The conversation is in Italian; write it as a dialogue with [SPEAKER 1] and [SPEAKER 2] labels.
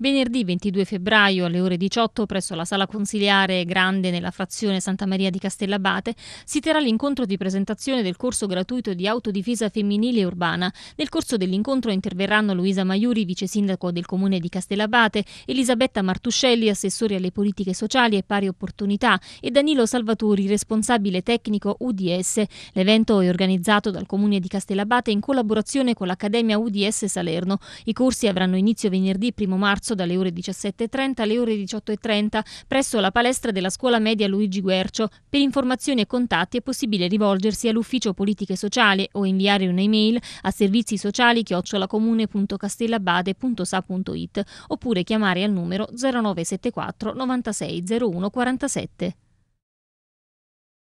[SPEAKER 1] Venerdì 22 febbraio alle ore 18 presso la sala consiliare Grande nella frazione Santa Maria di Castellabate si terrà l'incontro di presentazione del corso gratuito di autodifesa femminile e urbana. Nel corso dell'incontro interverranno Luisa Maiuri, vice sindaco del comune di Castellabate, Elisabetta Martuscelli, assessore alle politiche sociali e pari opportunità e Danilo Salvatori, responsabile tecnico UDS. L'evento è organizzato dal comune di Castellabate in collaborazione con l'Accademia UDS Salerno. I corsi avranno inizio venerdì 1 marzo marzo dalle ore 17.30 alle ore 18.30 presso la palestra della scuola media Luigi Guercio. Per informazioni e contatti è possibile rivolgersi all'ufficio politiche sociali o inviare un'email a servizi sociali chiocciolacomune.castellabade.sa.it oppure chiamare al numero 0974 96 01 47.